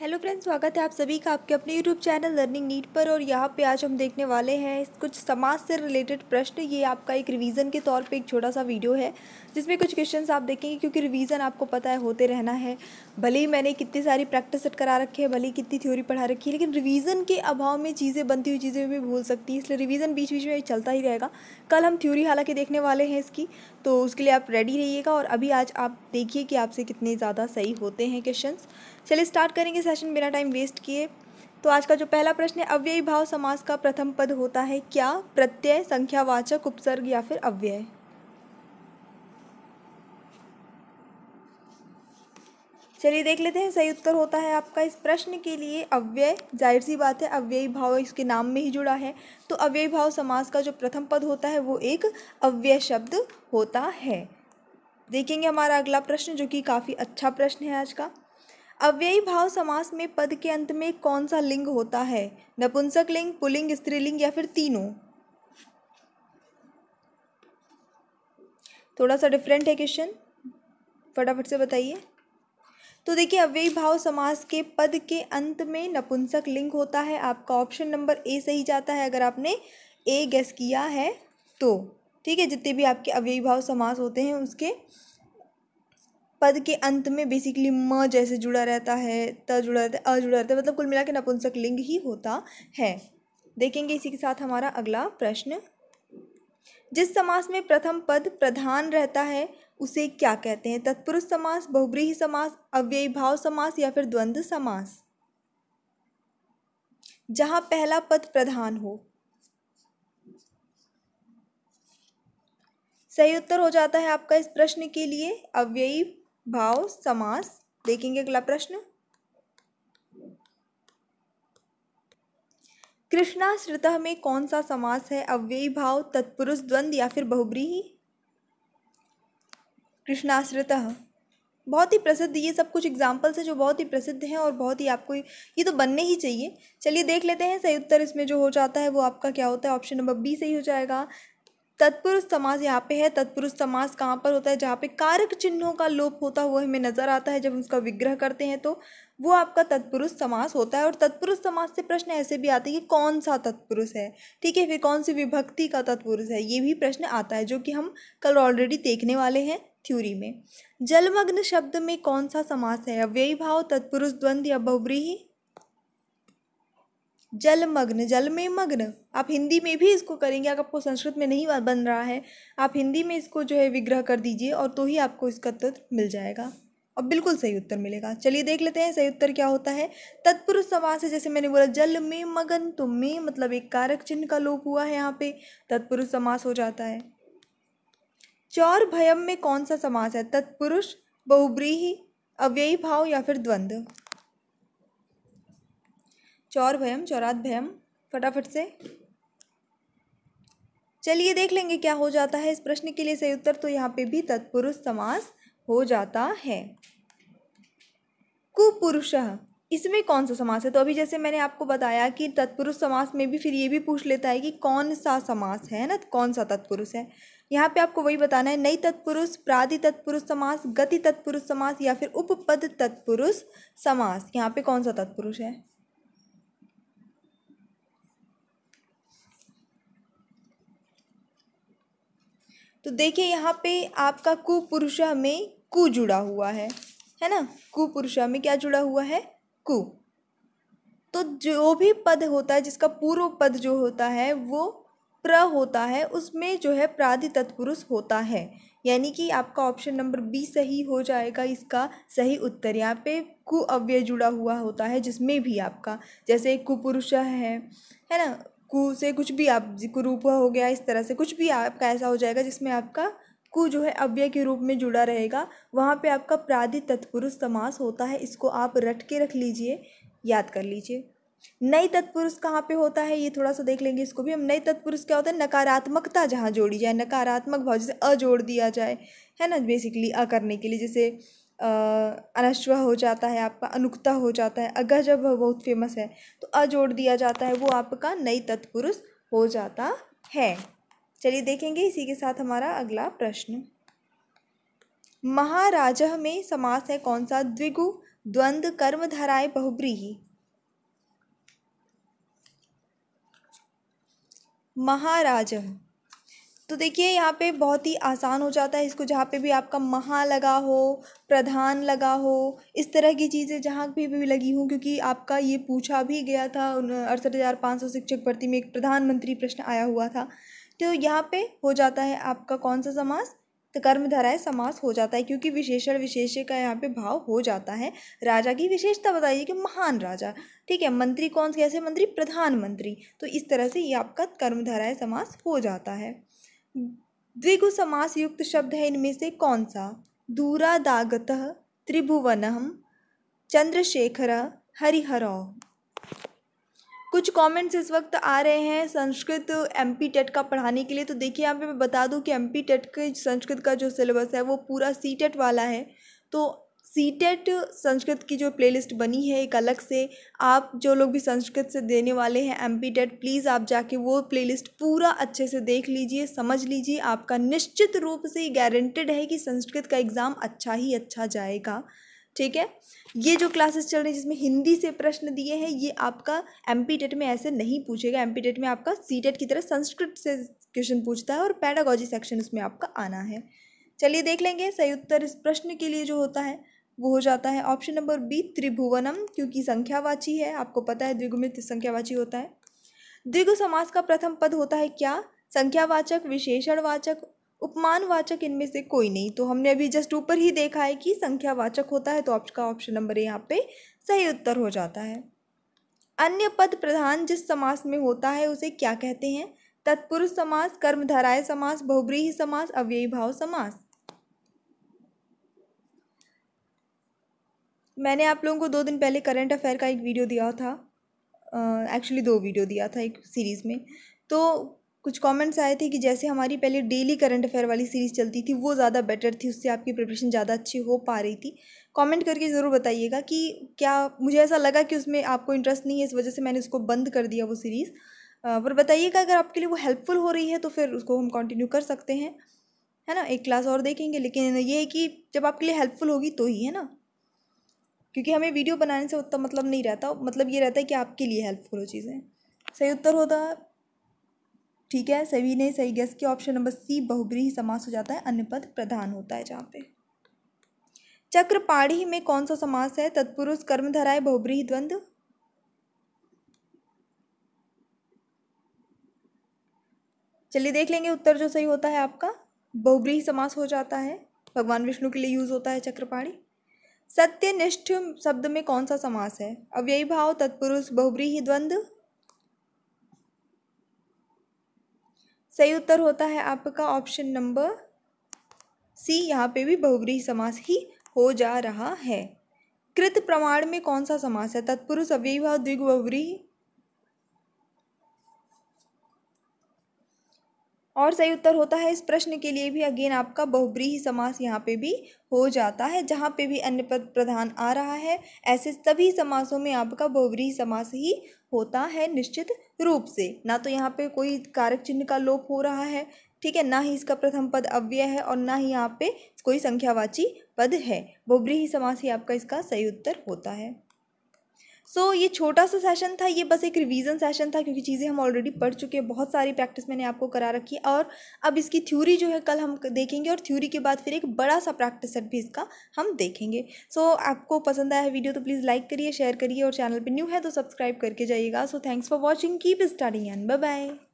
hello friends स्वागत है आप सभी का आपके अपने यूट्यूब चैनल लर्निंग नीट पर और यहाँ पे आज हम देखने वाले हैं कुछ समाज से रिलेटेड प्रश्न ये आपका एक रिवीजन के तौर पे एक छोटा सा वीडियो है जिसमें कुछ क्वेश्चंस आप देखेंगे क्योंकि रिवीजन आपको पता है होते रहना है भले ही मैंने कितनी सारी प्रैक्टिस सेट करा रखी है भले ही कितनी थ्योरी पढ़ा रखी है लेकिन रिविज़न के अभाव में चीज़ें बनती हुई चीज़ें भी भूल सकती है इसलिए रिविज़न बीच बीच में चलता ही रहेगा कल हम थ्योरी हालाँकि देखने वाले हैं इसकी तो उसके लिए आप रेडी रहिएगा और अभी आज आप देखिए कि आपसे कितने ज़्यादा सही होते हैं क्वेश्चन चलिए स्टार्ट करेंगे सेशन बिना टाइम वेस्ट किए तो आज का जो पहला प्रश्न है अव्ययी भाव समास का प्रथम पद होता है क्या प्रत्यय संख्यावाचक उपसर्ग या फिर अव्यय चलिए देख लेते हैं सही उत्तर होता है आपका इस प्रश्न के लिए अव्यय जाहिर सी बात है अव्ययी भाव इसके नाम में ही जुड़ा है तो अव्ययी भाव समास का जो प्रथम पद होता है वो एक अव्यय शब्द होता है देखेंगे हमारा अगला प्रश्न जो कि काफ़ी अच्छा प्रश्न है आज का अव्ययी भाव समास में पद के अंत में कौन सा लिंग होता है नपुंसक लिंग पुलिंग स्त्रीलिंग या फिर तीनों थोड़ा सा डिफरेंट है क्वेश्चन फटाफट से बताइए तो देखिए अव्ययी भाव समास के पद के अंत में नपुंसक लिंग होता है आपका ऑप्शन नंबर ए सही जाता है अगर आपने ए गेस किया है तो ठीक है जितने भी आपके अव्ययी भाव समास होते हैं उसके पद के अंत में बेसिकली म जैसे जुड़ा रहता है त जुड़ा रहता है अ जुड़ा रहता है मतलब कुल मिला के नपुंसक लिंग ही होता है देखेंगे इसी के साथ हमारा अगला प्रश्न जिस समास में प्रथम पद प्रधान रहता है उसे क्या कहते हैं तत्पुरुष समास बहुब्रीही समास अव्ययी भाव समास या फिर द्वंद्व समास जहां पहला पद प्रधान हो सही उत्तर हो जाता है आपका इस प्रश्न के लिए अव्ययी भाव समास देखेंगे अगला प्रश्न कृष्णाश्रित में कौन सा समास है अव्ययी भाव तत्पुरुष द्वंद या फिर बहुब्रीही कृष्णाश्रित बहुत ही प्रसिद्ध ये सब कुछ एग्जाम्पल्स हैं जो बहुत ही प्रसिद्ध हैं और बहुत ही आपको ये तो बनने ही चाहिए चलिए देख लेते हैं सही उत्तर इसमें जो हो जाता है वो आपका क्या होता है ऑप्शन नंबर बी सही हो जाएगा तत्पुरुष समास यहाँ पे है तत्पुरुष समास कहाँ पर होता है जहाँ पे कारक चिन्हों का लोप होता हुआ हमें नजर आता है जब उसका विग्रह करते हैं तो वो आपका तत्पुरुष समास होता है और तत्पुरुष समास से प्रश्न ऐसे भी आते हैं कि कौन सा तत्पुरुष है ठीक है फिर कौन सी विभक्ति का तत्पुरुष है ये भी प्रश्न आता है जो कि हम कल ऑलरेडी देखने वाले हैं थ्योरी में जलमग्न शब्द में कौन सा समास है अव्ययी भाव तत्पुरुष द्वंद्व या बहुव्रीही जलमग्न जल में मग्न आप हिंदी में भी इसको करेंगे अगर आपको संस्कृत में नहीं बन रहा है आप हिंदी में इसको जो है विग्रह कर दीजिए और तो ही आपको इसका तत्व मिल जाएगा और बिल्कुल सही उत्तर मिलेगा चलिए देख लेते हैं सही उत्तर क्या होता है तत्पुरुष समास है जैसे मैंने बोला जल में मगन तो में मतलब एक कारक चिन्ह का लोप हुआ है यहाँ पे तत्पुरुष समास हो जाता है चौर भयम में कौन सा समास है तत्पुरुष बहुब्रीही अव्ययी भाव या फिर द्वंद्व चौर भयम चौरात भयम फटाफट से चलिए देख लेंगे क्या हो जाता है इस प्रश्न के लिए सही उत्तर तो यहाँ पे भी तत्पुरुष समास हो जाता है कुपुरुष इसमें कौन सा समास है तो अभी जैसे मैंने आपको बताया कि तत्पुरुष समास में भी फिर ये भी पूछ लेता है कि कौन सा समास है ना कौन सा तत्पुरुष है यहाँ पे आपको वही बताना है नई तत्पुरुष प्रादि तत्पुरुष समास गति तत्पुरुष समास या फिर उपपद तत्पुरुष समास यहाँ पे कौन सा तत्पुरुष है तो देखिए यहाँ पे आपका कुपुरुषा में कु जुड़ा हुआ है है ना कुपुरुषा में क्या जुड़ा हुआ है कु तो जो भी पद होता है जिसका पूर्व पद जो होता है वो प्र होता है उसमें जो है प्राधि तत्पुरुष होता है यानी कि आपका ऑप्शन नंबर बी सही हो जाएगा इसका सही उत्तर यहाँ पे कु अव्यय जुड़ा हुआ होता है जिसमें भी आपका जैसे कुपुरुष है है ना कु से कुछ भी आप कुरूप हो गया इस तरह से कुछ भी आपका ऐसा हो जाएगा जिसमें आपका कु जो है अव्यय के रूप में जुड़ा रहेगा वहाँ पे आपका प्राधि तत्पुरुष समास होता है इसको आप रट के रख लीजिए याद कर लीजिए नई तत्पुरुष कहाँ पे होता है ये थोड़ा सा देख लेंगे इसको भी हम नई तत्पुरुष क्या होता है नकारात्मकता जहाँ जोड़ी जाए नकारात्मक भाव जैसे अ जोड़ दिया जाए है ना बेसिकली अ करने के लिए जैसे अनश्वा हो जाता है आपका अनुक्ता हो जाता है अगर जब बहुत फेमस है तो अ जोड़ दिया जाता है वो आपका नई तत्पुरुष हो जाता है चलिए देखेंगे इसी के साथ हमारा अगला प्रश्न महाराज में समास है कौन सा द्विगु द्वंद कर्म धराए बहुब्रीही महाराज तो देखिए यहाँ पे बहुत ही आसान हो जाता है इसको जहाँ पे भी आपका महा लगा हो प्रधान लगा हो इस तरह की चीज़ें जहाँ भी भी लगी हूँ क्योंकि आपका ये पूछा भी गया था अड़सठ हज़ार पाँच सौ शिक्षक भर्ती में एक प्रधानमंत्री प्रश्न आया हुआ था तो यहाँ पे हो जाता है आपका कौन सा समास तो कर्मधाराय समास हो जाता है क्योंकि विशेषण विशेष्य का यहाँ पे भाव हो जाता है राजा की विशेषता बताइए कि महान राजा ठीक है मंत्री कौन से कैसे मंत्री प्रधानमंत्री तो इस तरह से ये आपका कर्मधाराय समास हो जाता है द्विगु समास युक्त शब्द है इनमें से कौन सा दूरादागत त्रिभुवन चंद्रशेखर हरिहरौ कुछ कमेंट्स इस वक्त आ रहे हैं संस्कृत एम पी टेट का पढ़ाने के लिए तो देखिए यहाँ पे मैं बता दूँ कि एम पी टेट के संस्कृत का जो सिलेबस है वो पूरा सी टेट वाला है तो टेट संस्कृत की जो प्लेलिस्ट बनी है एक अलग से आप जो लोग भी संस्कृत से देने वाले हैं एम पी टेट प्लीज़ आप जाके वो प्लेलिस्ट पूरा अच्छे से देख लीजिए समझ लीजिए आपका निश्चित रूप से गारंटेड है कि संस्कृत का एग्ज़ाम अच्छा ही अच्छा जाएगा ठीक है ये जो क्लासेस चल रही है जिसमें हिंदी से प्रश्न दिए हैं ये आपका एम पी टेट में ऐसे नहीं पूछेगा एम पी टेट में आपका सी टेट की तरह संस्कृत से क्वेश्चन पूछता है और पैडागोजी सेक्शन उसमें आपका आना है चलिए देख लेंगे सही उत्तर इस प्रश्न के लिए जो होता है वो हो जाता है ऑप्शन नंबर बी त्रिभुवनम क्योंकि संख्यावाची है आपको पता है द्विगुमित संख्यावाची होता है द्विगु समास का प्रथम पद होता है क्या संख्यावाचक विशेषणवाचक उपमानवाचक इनमें से कोई नहीं तो हमने अभी जस्ट ऊपर ही देखा है कि संख्यावाचक होता है तो आपका ऑप्शन नंबर यहाँ पे सही उत्तर हो जाता है अन्य पद प्रधान जिस समास में होता है उसे क्या कहते हैं तत्पुरुष समास कर्मधाराय समास बहुब्रीही समास अव्ययी भाव समास मैंने आप लोगों को दो दिन पहले करंट अफेयर का एक वीडियो दिया था एक्चुअली uh, दो वीडियो दिया था एक सीरीज़ में तो कुछ कमेंट्स आए थे कि जैसे हमारी पहले डेली करंट अफेयर वाली सीरीज़ चलती थी वो ज़्यादा बेटर थी उससे आपकी प्रिपरेशन ज़्यादा अच्छी हो पा रही थी कमेंट करके ज़रूर बताइएगा कि क्या मुझे ऐसा लगा कि उसमें आपको इंटरेस्ट नहीं है इस वजह से मैंने उसको बंद कर दिया वो सीरीज़ पर बताइएगा अगर आपके लिए वो हेल्पफुल हो रही है तो फिर उसको हम कंटिन्यू कर सकते हैं है ना एक क्लास और देखेंगे लेकिन ये है कि जब आपके लिए हेल्पफुल होगी तो ही है ना क्योंकि हमें वीडियो बनाने से उतना मतलब नहीं रहता मतलब ये रहता है कि आपके लिए हेल्पफुल हो चीज़ें सही उत्तर होता ठीक है सभी ने सही गैस के ऑप्शन नंबर सी बहुब्रीही समास हो जाता है अन्य पद प्रधान होता है जहाँ पे चक्रपाढ़ी में कौन सा समास है तत्पुरुष कर्मधराय बहुब्रीही द्वंद्व चलिए देख लेंगे उत्तर जो सही होता है आपका बहुब्रीही समास हो जाता है भगवान विष्णु के लिए यूज़ होता है चक्रपाणी सत्यनिष्ठ शब्द में कौन सा समास है अव्ययी भाव तत्पुरुष बहुब्री ही द्वंद्व सही उत्तर होता है आपका ऑप्शन नंबर सी यहाँ पे भी बहुब्रीही समास ही हो जा रहा है कृत प्रमाण में कौन सा समास है तत्पुरुष अव्ययी भाव द्विग बहुब्रीही और सही उत्तर होता है इस प्रश्न के लिए भी अगेन आपका बहुब्रीही समास यहाँ पे भी हो जाता है जहाँ पे भी अन्य पद प्रधान आ रहा है ऐसे सभी समासों में आपका बहुब्रीही समास ही होता है निश्चित रूप से ना तो यहाँ पे कोई कारक चिन्ह का लोप हो रहा है ठीक है ना ही इसका प्रथम पद अव्यय है और ना ही यहाँ पे कोई संख्यावाची पद है बहुब्रीही समास ही आपका इसका सही उत्तर होता है सो so, ये छोटा सा सेशन था ये बस एक रिवीजन सेशन था क्योंकि चीज़ें हम ऑलरेडी पढ़ चुके हैं बहुत सारी प्रैक्टिस मैंने आपको करा रखी है और अब इसकी थ्योरी जो है कल हम देखेंगे और थ्योरी के बाद फिर एक बड़ा सा प्रैक्टिस सेट भी इसका हम देखेंगे सो so, आपको पसंद आया है वीडियो तो प्लीज़ लाइक करिए शेयर करिए और चैनल पर न्यू है तो सब्सक्राइब करके जाइएगा so thanks for watching keep starting and bye